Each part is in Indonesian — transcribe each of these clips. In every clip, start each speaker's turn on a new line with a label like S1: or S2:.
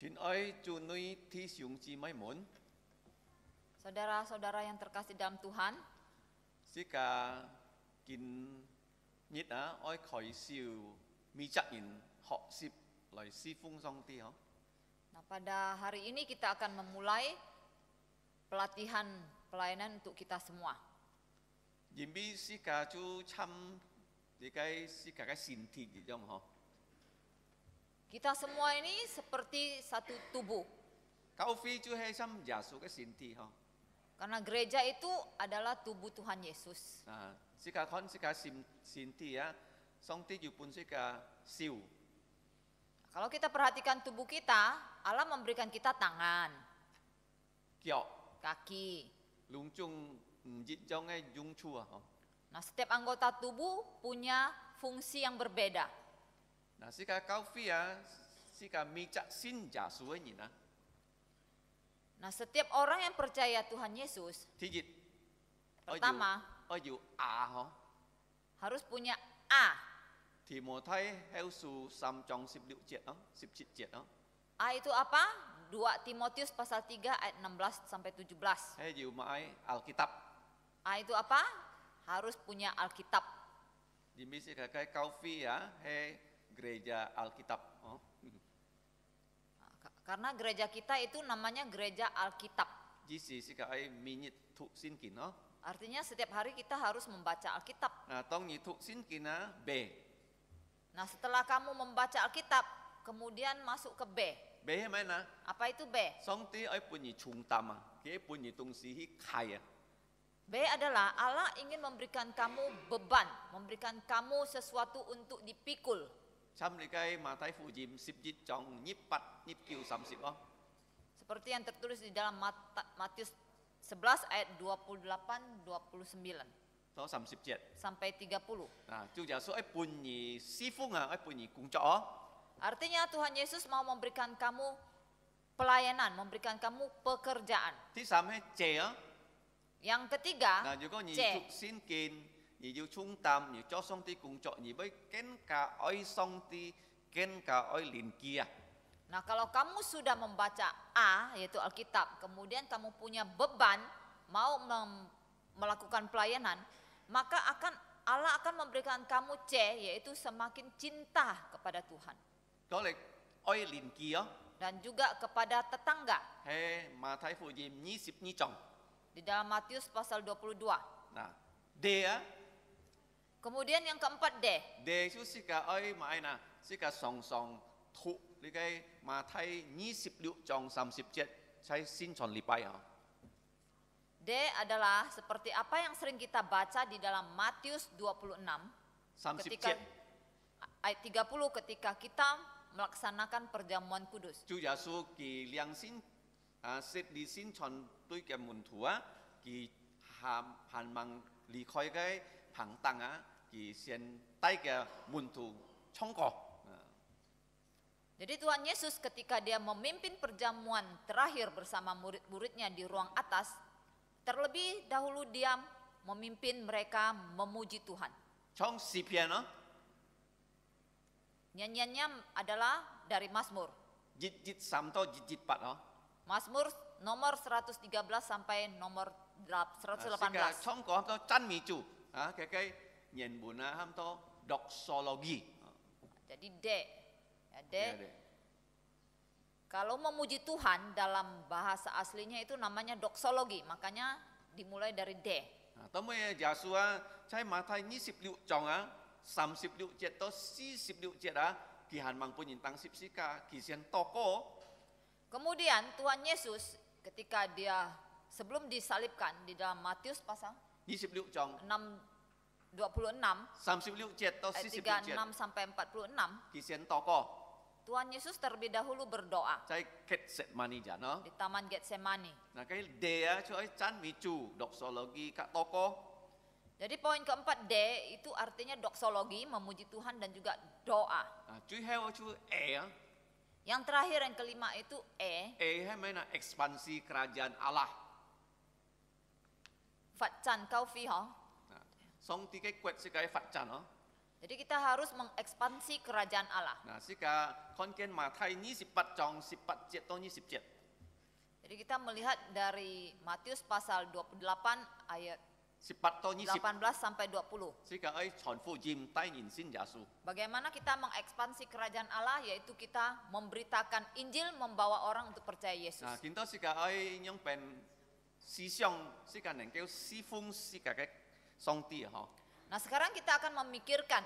S1: Xin ơi cunui thi siung chi mai mon. Saudara-saudara yang terkasih dalam Tuhan.
S2: Sika kin nhit á oi khoi siu mi chắc in học sip lai si phung song ti ho.
S1: Nah, pada hari ini kita akan memulai pelatihan pelayanan untuk kita semua.
S2: Jimbi sika chu cham dikai sika kai sin thi di jong ho
S1: kita semua ini seperti satu tubuh. Karena gereja itu adalah tubuh Tuhan Yesus. Nah, Kalau kita perhatikan tubuh kita, Allah memberikan kita tangan, kaki. Nah, setiap anggota tubuh punya fungsi yang berbeda. Nah, nah, setiap orang yang percaya Tuhan Yesus,
S2: Tijit. pertama, oju, oju harus punya A. Timotai Heusu Samcong Jiet, oh, Sibjit, Jiet, oh.
S1: A itu apa? Dua Timotius pasal 3 ayat 16 sampai 17. Heusu Maai Alkitab. A itu apa? Harus punya Alkitab.
S2: Dimisi kakai kaufi ya, hei gereja Alkitab. Oh.
S1: Karena gereja kita itu namanya gereja Alkitab. Artinya setiap hari kita harus membaca Alkitab.
S2: Nah,
S1: Nah, setelah kamu membaca Alkitab, kemudian masuk ke B. B mana? Apa itu B?
S2: Songti ai punyi tama, ke punyi sihi kaya.
S1: B adalah Allah ingin memberikan kamu beban, memberikan kamu sesuatu untuk dipikul.
S2: Sam likai matai fujim sip cong nyipat nyipkiu oh.
S1: Seperti yang tertulis di dalam Matius 11 ayat 28 29.
S2: Tahu sam jet.
S1: Sampai 30.
S2: Nah, itu jaso eh punyi nga eh punyi kung oh.
S1: Artinya Tuhan Yesus mau memberikan kamu pelayanan, memberikan kamu pekerjaan.
S2: Ti same ce
S1: Yang ketiga, nah juga
S2: sin kin nhị diêu trung tâm nhị cho song ti cùng cọ nhị cả cả kia
S1: Nah kalau kamu sudah membaca A yaitu Alkitab kemudian kamu punya beban mau melakukan pelayanan maka akan Allah akan memberikan kamu C yaitu semakin cinta kepada Tuhan. Kolek oi lin kia dan juga kepada tetangga. He, Matai Fujim Di dalam Matius pasal 22. Nah, dia Kemudian yang keempat D.
S2: D itu sika oi mai na sika song song tu, ni kai ma thai 26 jong 37 sai sin chon li pai
S1: D adalah seperti apa yang sering kita baca di dalam Matius 26 37. ketika ayat 30 ketika kita melaksanakan perjamuan kudus. Chu
S2: su ki liang sin sip di sin chon tui ke mun tua ki ham han mang li khoi kai
S1: jadi Tuhan Yesus ketika dia memimpin perjamuan terakhir bersama murid-muridnya di ruang atas, terlebih dahulu dia memimpin mereka memuji Tuhan.
S2: Chong piano.
S1: Nyanyiannya adalah dari Mazmur.
S2: Jit jit samto jit jit pat no.
S1: Mazmur nomor 113 sampai nomor 118. Chong
S2: ko to chan mi chu ah kayak kayak nyen buna ham to doksologi.
S1: Jadi D. Ya, D. Ya, Kalau memuji Tuhan dalam bahasa aslinya itu namanya doksologi, makanya dimulai dari D.
S2: Atau ya Joshua, cai mata ini sip liu conga, sam sip liu jet to si sip liu ah, kihan mang pun yintang sip sika, kisian toko.
S1: Kemudian Tuhan Yesus ketika dia sebelum disalibkan di dalam Matius pasal 26จอง6 26 36 atau 36 sampai 46
S2: kisian toko.
S1: Tuhan Yesus terlebih dahulu berdoa.
S2: Cai Getsemani jana.
S1: Di Taman Getsemani.
S2: Nah, kai dea cuy chan micu doxology kak toko.
S1: Jadi poin keempat D itu artinya doxology memuji Tuhan dan juga doa.
S2: Nah, cuy hewa cuy e ya.
S1: Yang terakhir yang kelima itu E.
S2: E mana ekspansi kerajaan Allah.
S1: 佛陣高飛嗬。
S2: Song tiga kuat sekali Fat Chan oh.
S1: Jadi kita harus mengekspansi kerajaan Allah.
S2: Nah, sika konken Matai ini sifat cong sifat jet to sifat
S1: Jadi kita melihat dari Matius pasal 28 ayat
S2: 18
S1: sampai 20.
S2: Sika ai chon fu jim tai in sin jasu.
S1: Bagaimana kita mengekspansi kerajaan Allah yaitu kita memberitakan Injil membawa orang untuk percaya Yesus. Nah,
S2: kita sika ai nyong pen
S1: Nah sekarang kita akan memikirkan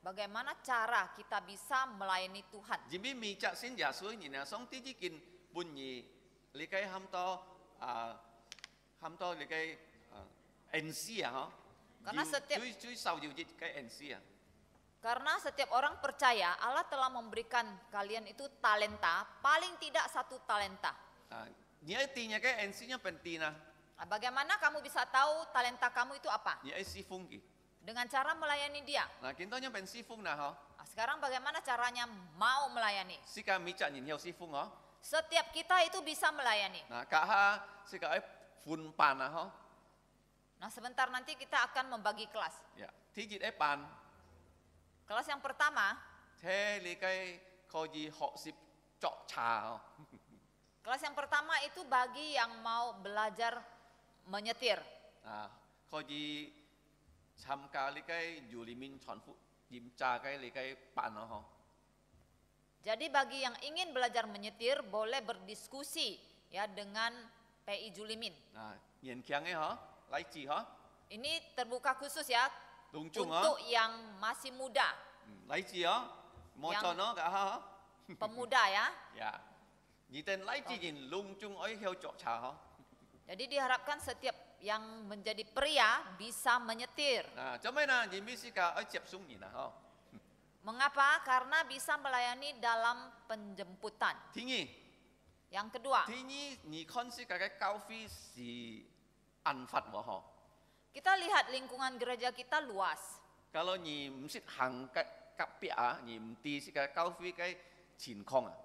S1: bagaimana cara kita bisa melayani Tuhan.
S2: Jadi micak sin jasu ini nah song ti jikin bunyi likai hamto ah hamto likai NC ya ha.
S1: Karena setiap cuy cuy
S2: sau jiu kai NC ya.
S1: Karena setiap orang percaya Allah telah memberikan kalian itu talenta, paling tidak satu talenta.
S2: Nia tinya kayak ensinya pentina.
S1: Nah, bagaimana kamu bisa tahu talenta kamu itu apa?
S2: Nia si fungki.
S1: Dengan cara melayani dia.
S2: Nah, kintonya pensifung nah, nah.
S1: Sekarang bagaimana caranya mau melayani?
S2: Si kami cak nin si fung oh.
S1: Setiap kita itu bisa melayani.
S2: Nah, kaha si kae fun panah oh.
S1: Nah, sebentar nanti kita akan membagi kelas.
S2: Ya, eh pan.
S1: Kelas yang pertama.
S2: Teh likai hok sip cok cha.
S1: Kelas yang pertama itu bagi yang mau belajar menyetir.
S2: Nah, koji sam kali kai julimin chonfu jim cakai likai ho.
S1: Jadi bagi yang ingin belajar menyetir boleh berdiskusi ya dengan PI Julimin.
S2: Nah, yen kiangnya ha, lai ji ha.
S1: Ini terbuka khusus ya.
S2: Dongcung untuk
S1: yang masih muda.
S2: Hmm, lai ji ha. ho? ga ha?
S1: Pemuda ya. ya. Jadi diharapkan setiap yang menjadi pria bisa menyetir. Nah, Mengapa? Karena bisa melayani dalam penjemputan. Tinggi. Yang kedua. Tinggi, ni konsi kakek kau
S2: si anfat waho.
S1: Kita lihat lingkungan gereja kita luas.
S2: Kalau ni mesti hangkat kap pia, ni mesti si kakek kaufi kai cincong ah.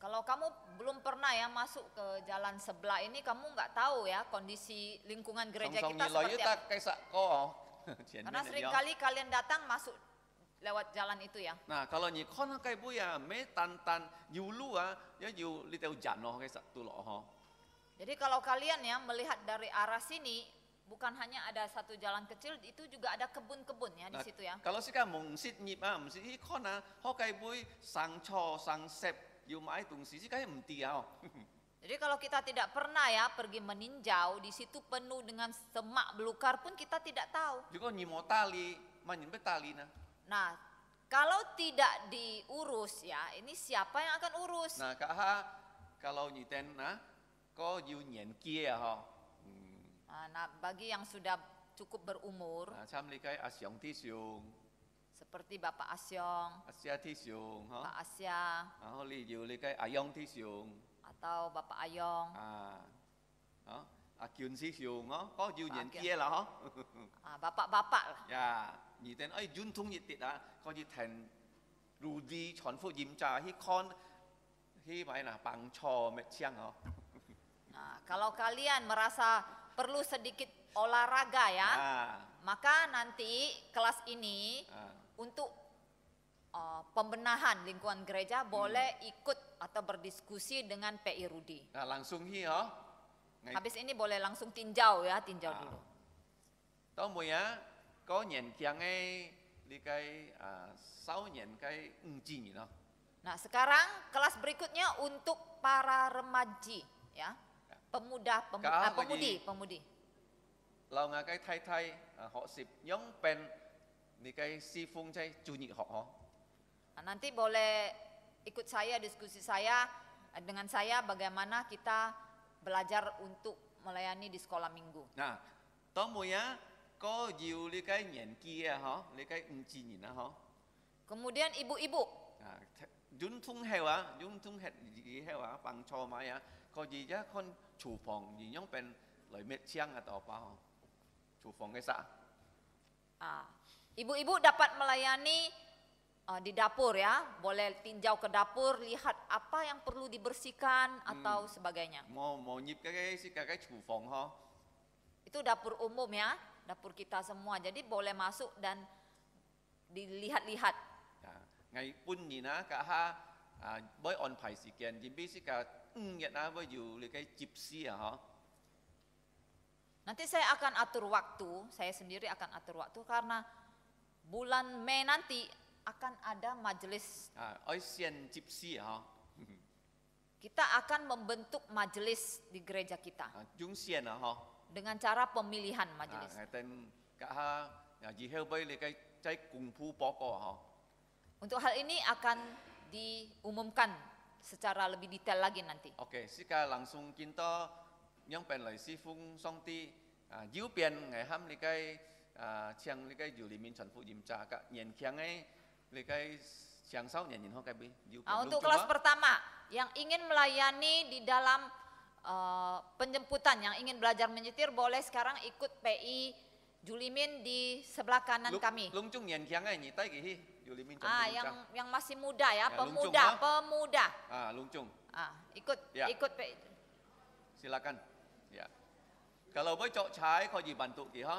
S1: Kalau kamu belum pernah ya masuk ke jalan sebelah ini, kamu nggak tahu ya kondisi lingkungan gereja Song -song kita seperti
S2: apa. Karena kali
S1: kalian datang masuk lewat jalan itu ya.
S2: Nah, kalau ni kon kai bu ya me tan tan yu ya yu li teu jan kai satu loh.
S1: Jadi kalau kalian ya melihat dari arah sini bukan hanya ada satu jalan kecil itu juga ada kebun-kebun ya di nah, situ ya.
S2: Kalau sih kamu sit nyip am ah, sih kona ho kai bu sang cho sang Ya, oh.
S1: Jadi kalau kita tidak pernah ya pergi meninjau, di situ penuh dengan semak belukar pun kita tidak tahu.
S2: Nah.
S1: nah, kalau tidak diurus ya, ini siapa yang akan urus? Nah,
S2: kak ha, kalau nyiten nah, ko yunyen kia ya, ho. Hmm.
S1: Nah, nah, bagi yang sudah cukup berumur. Nah,
S2: samlikai asyong tisyung
S1: seperti Bapak Asyong,
S2: Asia Tisyong, Pak
S1: Asia,
S2: Asya, Aho li yu li kai Ayong Tisyong,
S1: atau Bapak Ayong,
S2: ah, huh? Akyun Tisyong, huh? kok nhiều Pak nhân lah, huh?
S1: ah, bapak-bapak lah.
S2: ya, nhị tên ấy Jun Tung nhị tiệt à, có gì thành Rudy Chon Fu Yim Cha, hi Kon, hi mai là bằng Cho mệt chiang huh?
S1: Nah, kalau kalian merasa perlu sedikit olahraga ya, Ah, maka nanti kelas ini ah untuk uh, pembenahan lingkungan gereja hmm. boleh ikut atau berdiskusi dengan PI Rudi.
S2: Nah, langsung hi, hiyo. Oh. Habis
S1: ini boleh langsung tinjau ya, tinjau ah. dulu.
S2: Tahu mu ya, kau nyen kiang ai di kai uh, sau nyen kai engji you know.
S1: Nah, sekarang kelas berikutnya untuk para remaji ya. ya. Pemuda, pemuda, ah, pemudi, pemudi.
S2: Lau ngakai thai thai, uh, ho sip yong pen Nikai Ho.
S1: Nah, nanti boleh ikut saya diskusi saya eh, dengan saya bagaimana kita belajar untuk melayani di sekolah minggu.
S2: Nah, tomo ya ko jiu li kai nyen ki ya ho, li kai ng ji ni na ho.
S1: Kemudian ibu-ibu.
S2: Nah, jun tung he wa, jun tung he ji he wa pang cho ma ya, ko ji ya kon chu phong ni yong pen loi met chiang a to pa ho. Chu phong ke sa.
S1: Ah, Ibu-ibu dapat melayani uh, di dapur ya, boleh tinjau ke dapur, lihat apa yang perlu dibersihkan hmm. atau hmm. sebagainya.
S2: Mau mau nyip kakek si kakek fong ho.
S1: Itu dapur umum ya, dapur kita semua. Jadi boleh masuk dan dilihat-lihat.
S2: Ya, Ngapun ngày bun ni na ka ha boy on phải si kian, thì bi si ka ng hiện na với yu le kai jip si
S1: Nanti saya akan atur waktu, saya sendiri akan atur waktu karena bulan Mei nanti akan ada majelis. Uh, Kita akan membentuk majelis di gereja kita.
S2: Uh,
S1: Dengan cara pemilihan majelis. Ah, Untuk hal ini akan diumumkan secara lebih detail lagi nanti.
S2: Oke, okay, sika langsung kita yang penlai si fung song ti, uh, jiu pian ngai ham likai 啊，像你个九黎民产妇饮茶 ka untuk kelas
S1: pertama yang ingin melayani di dalam e, penjemputan yang ingin belajar menyetir boleh sekarang ikut PI Julimin di sebelah kanan kami.
S2: Lungcung yang kiang ini nyi tai Julimin Ah, yang
S1: yang masih muda ya, pemuda, pemuda. Ah, lungcung. Ah, ikut ikut PI.
S2: Silakan. Ya. Kalau boleh cok cai kau dibantu bantu ha.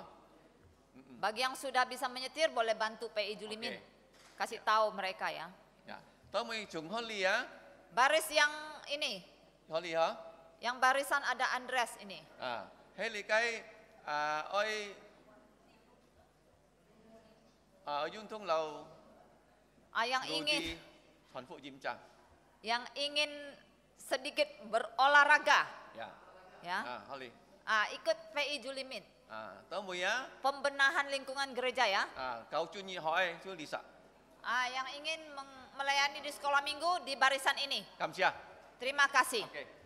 S1: Bagi yang sudah bisa menyetir boleh bantu PI Julimin. Okay. Kasih ya. tahu mereka ya.
S2: Ya. Tommy Chung Holly ya.
S1: Baris yang ini. Holly ha? Yang barisan ada Andres ini.
S2: Ah. Heli kai uh, oi uh, ah, Yung Tung Lau.
S1: Ah, yang ingin yang ingin sedikit berolahraga.
S2: Ya. Ya. Ah, Holly.
S1: Ah, ikut PI Julimin.
S2: À, ya.
S1: Pembenahan lingkungan gereja ya.
S2: kau cuni hoi, itu bisa Lisa.
S1: Ah, yang ingin melayani di sekolah minggu di barisan ini. Kamsia. Terima kasih. Okay.